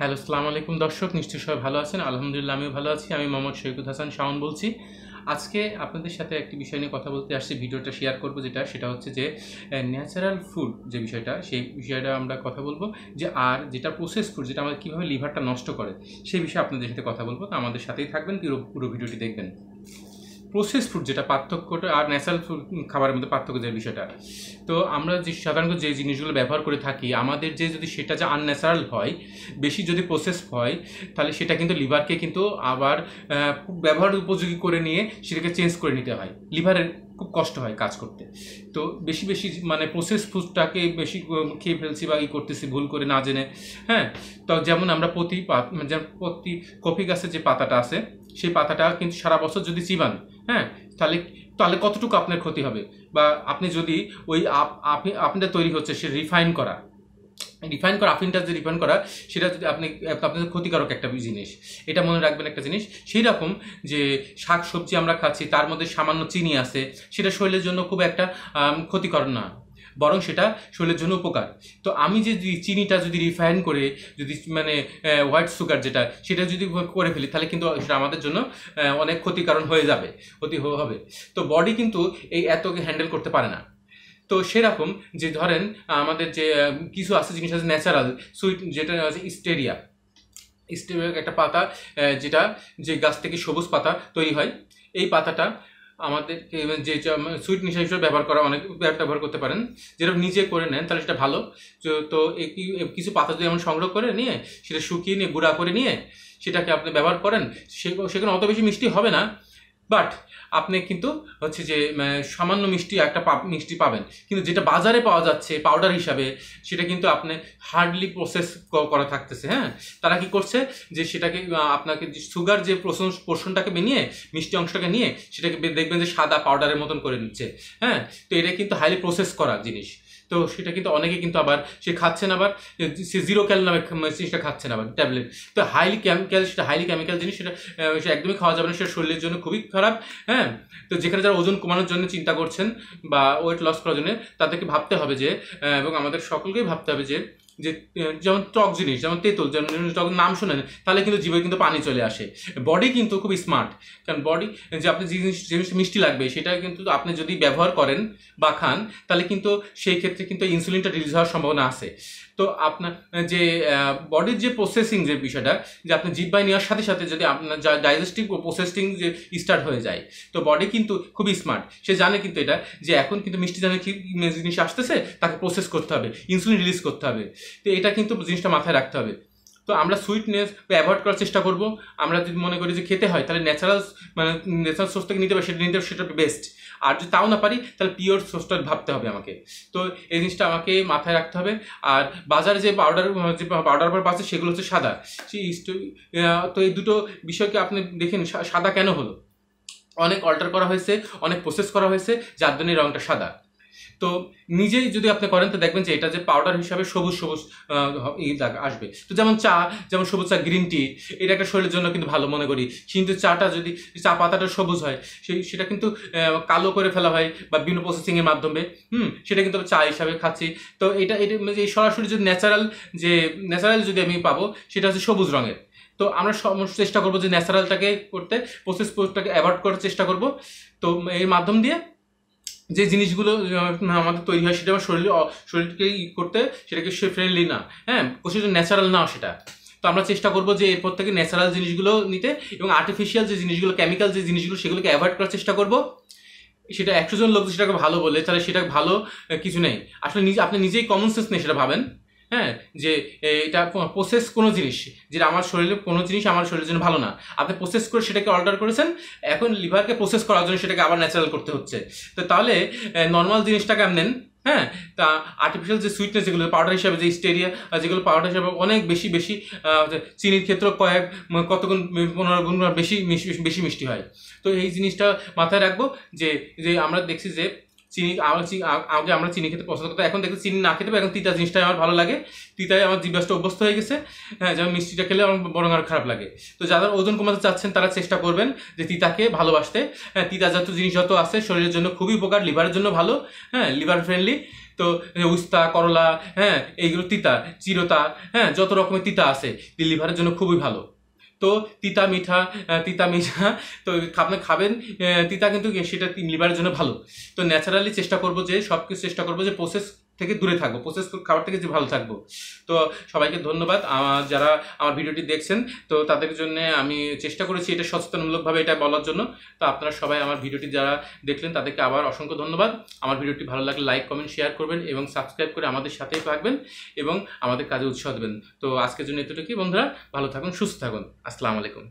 hello সালাম আলাইকুম দর্শক নিশ্চয়ই সবাই ভালো আছেন আলহামদুলিল্লাহ আমিও ভালো আছি আমি মোহাম্মদ শৈকুদ হাসান শাওন বলছি আজকে আপনাদের সাথে একটি বিষয় নিয়ে কথা বলতে আসছি ভিডিওটা শেয়ার করব যেটা সেটা হচ্ছে যে ন্যাচারাল ফুড যে বিষয়টা সেই বিষয়টা আমরা কথা বলবো যে আর যেটা প্রসেস ফুড যেটা আমাদের কীভাবে লিভারটা নষ্ট করে সেই বিষয়ে আপনাদের সাথে কথা বলবো তো আমাদের সাথেই থাকবেন পুরো পুরো ভিডিওটি দেখবেন প্রসেস ফুড যেটা পার্থক্যটা আর ন্যাচারাল ফুড খাবারের মধ্যে পার্থক্য যে বিষয়টা তো আমরা যে সাধারণত যে জিনিসগুলো ব্যবহার করে থাকি আমাদের যে যদি সেটা যে আনন্যাচারাল হয় বেশি যদি প্রসেস হয় তাহলে সেটা কিন্তু লিভারকে কিন্তু আবার ব্যবহার উপযোগী করে নিয়ে সেটাকে চেঞ্জ করে নিতে হয় লিভারের খুব কষ্ট হয় কাজ করতে তো বেশি বেশি মানে প্রসেস ফুডটাকে বেশি খেয়ে ফেলছি বা ই করতেছি ভুল করে না জেনে হ্যাঁ তো যেমন আমরা প্রতি মানে প্রতি কফি গাছের যে পাতাটা আছে সেই পাতাটা কিন্তু সারা বছর যদি চিবান হ্যাঁ তাহলে তাহলে কতটুকু আপনার ক্ষতি হবে বা আপনি যদি ওই আপনি আপনার তৈরি হচ্ছে সে রিফাইন করা রিফাইন করা আফিনটা যে রিফাইন করা সেটা আপনি আপনাদের ক্ষতিকারক একটা জিনিস এটা মনে রাখবেন একটা জিনিস সেই রকম যে শাক সবজি আমরা খাচ্ছি তার মধ্যে সামান্য চিনি আছে সেটা শরীরের জন্য খুব একটা ক্ষতিকর না বরং সেটা শরীরের জন্য উপকার তো আমি যে চিনিটা যদি রিফাইন করে যদি মানে হোয়াইট সুগার যেটা সেটা যদি করে ফেলি তাহলে কিন্তু সেটা আমাদের জন্য অনেক ক্ষতিকারণ হয়ে যাবে ক্ষতি হবে তো বডি কিন্তু এই এতকে হ্যান্ডেল করতে পারে না তো সেরকম যে ধরেন আমাদের যে কিছু আছে জিনিস আছে ন্যাচারাল সুইট যেটা আছে স্টেরিয়া স্টেরিয়া একটা পাতা যেটা যে গাছ থেকে সবুজ পাতা তৈরি হয় এই পাতাটা আমাদেরকে যে সুইট নেশা হিসেবে ব্যবহার করা অনেক ব্যবহার করতে পারেন যেটা নিজে করে নেন তাহলে সেটা ভালো তো কিছু পাতা যদি এমন সংগ্রহ করে নিয়ে সেটা শুকিয়ে নিয়ে গুঁড়া করে নিয়ে সেটাকে আপনি ব্যবহার করেন সেখানে অত বেশি মিষ্টি হবে না বাট আপনি কিন্তু হচ্ছে যে সামান্য মিষ্টি একটা মিষ্টি পাবেন কিন্তু যেটা বাজারে পাওয়া যাচ্ছে পাউডার হিসাবে সেটা কিন্তু আপনি হার্ডলি প্রসেস করা থাকতেছে হ্যাঁ তারা কি করছে যে সেটাকে আপনাকে সুগার যে পোষণ পোষণটাকে বেনিয়ে মিষ্টি অংশটাকে নিয়ে সেটাকে দেখবেন যে সাদা পাউডারের মতন করে নিচ্ছে হ্যাঁ তো এটা কিন্তু হাইলি প্রসেস করা জিনিস তো সেটা কিন্তু অনেকে কিন্তু আবার সে খাচ্ছেন আবার সে জিরো ক্যাল নামে মানে জিনিসটা খাচ্ছেন আবার ট্যাবলেট তো হাইলি কেমিক্যাল সেটা হাইলি কেমিক্যাল জিনিস সেটা সে একদমই খাওয়া যাবে না সেটা শরীরের জন্য খুবই খারাপ হ্যাঁ তো যেখানে যারা ওজন কমানোর জন্য চিন্তা করছেন বা ওয়েট লস করার জন্য তাদেরকে ভাবতে হবে যে এবং আমাদের সকলকেই ভাবতে হবে যে যে যেমন টক জিনিস যেমন তেঁতুল যেমন টক নাম শোনেন তাহলে কিন্তু জীবে কিন্তু পানি চলে আসে বডি কিন্তু খুব স্মার্ট কারণ বডি যে আপনি যে জিনিস জিনিস মিষ্টি লাগবে সেটা কিন্তু আপনি যদি ব্যবহার করেন বা খান তাহলে কিন্তু সেই ক্ষেত্রে কিন্তু ইনসুলিনটা রিলিজ হওয়ার সম্ভাবনা আছে তো আপনার যে বডির যে প্রসেসিং যে বিষয়টা যে আপনি জিব্বায় নেওয়ার সাথে সাথে যদি আপনার ডাইজেস্টিভ প্রসেসিং যে স্টার্ট হয়ে যায় তো বডি কিন্তু খুবই স্মার্ট সে জানে কিন্তু এটা যে এখন কিন্তু মিষ্টি জানে কি জিনিস আসতেছে তাকে প্রসেস করতে হবে ইনসুলিন রিলিজ করতে হবে তো এটা কিন্তু জিনিসটা মাথায় রাখতে হবে তো আমরা সুইটনেস অ্যাভয়েড করার চেষ্টা করব আমরা যদি মনে করি যে খেতে হয় তাহলে ন্যাচারাল মানে ন্যাচারাল সোর্স থেকে নিতে পারি সেটা নিতে সেটা বেস্ট আর যদি তাও না পারি তাহলে পিওর সোর্সটা ভাবতে হবে আমাকে তো এই জিনিসটা আমাকে মাথায় রাখতে হবে আর বাজারে যে পাউডার যে পাউডার পাউডার আছে সেগুলো হচ্ছে সাদা তো এই দুটো বিষয়কে আপনি দেখেন সাদা কেন হলো অনেক অল্টার করা হয়েছে অনেক প্রসেস করা হয়েছে যার জন্য রঙটা সাদা তো নিজেই যদি আপনি করেন তো দেখবেন যে এটা যে পাউডার হিসাবে সবুজ সবুজ আসবে তো যেমন চা যেমন সবুজ চা গ্রিন টি এটা একটা শরীরের জন্য কিন্তু ভালো মনে করি কিন্তু চাটা যদি চা পাতাটা সবুজ হয় সেই সেটা কিন্তু কালো করে ফেলা হয় বা বিভিন্ন প্রসেসিংয়ের মাধ্যমে হুম সেটা কিন্তু চা হিসাবে খাচ্ছি তো এটা এটা মানে এই সরাসরি যদি ন্যাচারাল যে ন্যাচারাল যদি আমি পাবো সেটা হচ্ছে সবুজ রঙের তো আমরা চেষ্টা করবো যে ন্যাচারালটাকে করতে প্রসেস প্রসেসটাকে অ্যাভয়েড করার চেষ্টা করব তো এর মাধ্যম দিয়ে যে জিনিসগুলো আমাদের তৈরি হয় সেটা আমার শরীর শরীরকে ই করতে সেটাকে সে ফ্রেন্ডলি না হ্যাঁ সেটা ন্যাচারাল না সেটা তো আমরা চেষ্টা করবো যে এরপর থেকে ন্যাচারাল জিনিসগুলো নিতে এবং আর্টিফিশিয়াল যে জিনিসগুলো কেমিক্যাল যে জিনিসগুলো সেগুলোকে অ্যাভয়েড করার চেষ্টা করবো সেটা একশো জন লোক সেটাকে ভালো বলে তাহলে সেটা ভালো কিছু নেই আসলে নিজে আপনি নিজেই কমন সেন্স নেই সেটা ভাবেন হ্যাঁ যে এটা প্রসেস কোনো জিনিস যেটা আমার শরীরে কোনো জিনিস আমার শরীরের জন্য ভালো না আপনি প্রসেস করে সেটাকে অল্টার করেছেন এখন লিভারকে প্রসেস করার জন্য সেটাকে আবার ন্যাচারাল করতে হচ্ছে তো তাহলে নর্মাল জিনিসটাকে নেন হ্যাঁ তা আর্টিফিশিয়াল যে সুইটনেস যেগুলো পাউডার হিসাবে যে স্টেরিয়া যেগুলো পাউডার হিসাবে অনেক বেশি বেশি চিনির ক্ষেত্রে কয়েক কতগুণ পনেরো গুণ বেশি বেশি মিষ্টি হয় তো এই জিনিসটা মাথায় রাখবো যে যে আমরা দেখছি যে চিনি আমার আগে আমরা চিনি খেতে পছন্দ করতাম এখন দেখতে চিনি না খেতে এখন তিতা জিনিসটাই আমার ভালো লাগে তিতায় আমার জিভ্যাসটা অভ্যস্ত হয়ে গেছে হ্যাঁ যেমন মিষ্টিটা খেলে আমার বরং আর খারাপ লাগে তো যারা ওজন কমাতে চাচ্ছেন তারা চেষ্টা করবেন যে তিতাকে ভালোবাসতে হ্যাঁ তিতা যত জিনিস যত আছে শরীরের জন্য খুবই উপকার লিভারের জন্য ভালো হ্যাঁ লিভার ফ্রেন্ডলি তো উস্তা করলা হ্যাঁ এইগুলো তিতা চিরতা হ্যাঁ যত রকমের তিতা আছে লিভারের জন্য খুবই ভালো তো তিতা মিঠা তিতা মিঠা তো আপনি খাবেন তিতা কিন্তু ইয়ে, সেটা লিভারের জন্য ভালো তো ন্যাচারালি চেষ্টা করবো যে সব কিছু চেষ্টা করবো যে প্রসেস থেকে দূরে থাকবো প্রসেস খাবার থেকে যে ভালো থাকবো তো সবাইকে ধন্যবাদ আমার যারা আমার ভিডিওটি দেখছেন তো তাদের জন্য আমি চেষ্টা করেছি এটা সচেতনমূলকভাবে এটা বলার জন্য তো আপনারা সবাই আমার ভিডিওটি যারা দেখলেন তাদেরকে আবার অসংখ্য ধন্যবাদ আমার ভিডিওটি ভালো লাগলে লাইক কমেন্ট শেয়ার করবেন এবং সাবস্ক্রাইব করে আমাদের সাথেই থাকবেন এবং আমাদের কাজে উৎসাহ দেবেন তো আজকের জন্য এতটুকুই বন্ধুরা ভালো থাকুন সুস্থ থাকুন আসসালামু আলাইকুম